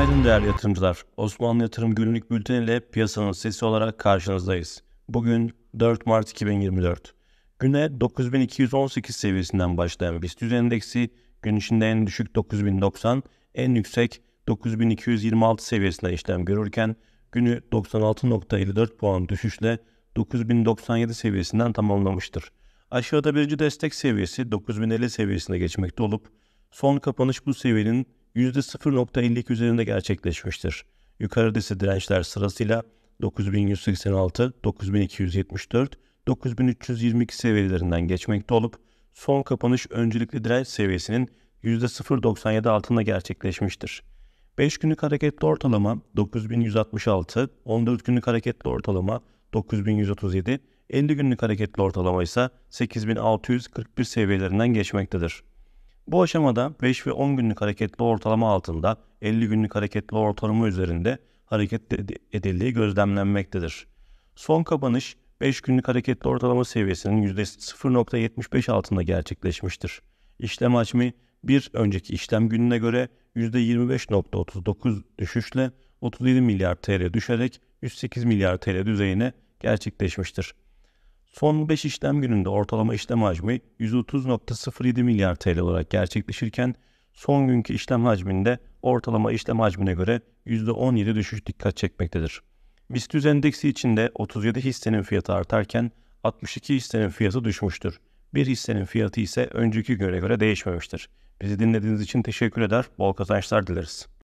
Günaydın değerli yatırımcılar. Osmanlı Yatırım Günlük Bülteni ile piyasanın sesi olarak karşınızdayız. Bugün 4 Mart 2024. Güne 9218 seviyesinden başlayan BIST endeksi gün içinde en düşük 9090, en yüksek 9226 seviyesinde işlem görürken günü 96.54 puan düşüşle 9097 seviyesinden tamamlamıştır. Aşağıda birinci destek seviyesi 9050 seviyesine geçmekte olup son kapanış bu seviyenin %0.52 üzerinde gerçekleşmiştir. Yukarıdaki dirençler sırasıyla 9186, 9274, 9322 seviyelerinden geçmekte olup son kapanış öncelikli direnç seviyesinin %0.97 altında gerçekleşmiştir. 5 günlük hareketli ortalama 9166, 14 günlük hareketli ortalama 9137, 50 günlük hareketli ortalama ise 8641 seviyelerinden geçmektedir. Bu aşamada 5 ve 10 günlük hareketli ortalama altında 50 günlük hareketli ortalama üzerinde hareket edildiği gözlemlenmektedir. Son kapanış 5 günlük hareketli ortalama seviyesinin %0.75 altında gerçekleşmiştir. İşlem hacmi bir önceki işlem gününe göre %25.39 düşüşle 37 milyar TL düşerek 108 milyar TL düzeyine gerçekleşmiştir. Son 5 işlem gününde ortalama işlem hacmi 130.07 milyar TL olarak gerçekleşirken son günkü işlem hacminde ortalama işlem hacmine göre %17 düşüş dikkat çekmektedir. BIST endeksi içinde 37 hissenin fiyatı artarken 62 hissenin fiyatı düşmüştür. Bir hissenin fiyatı ise önceki güne göre değişmemiştir. Bizi dinlediğiniz için teşekkür eder, bol kazançlar dileriz.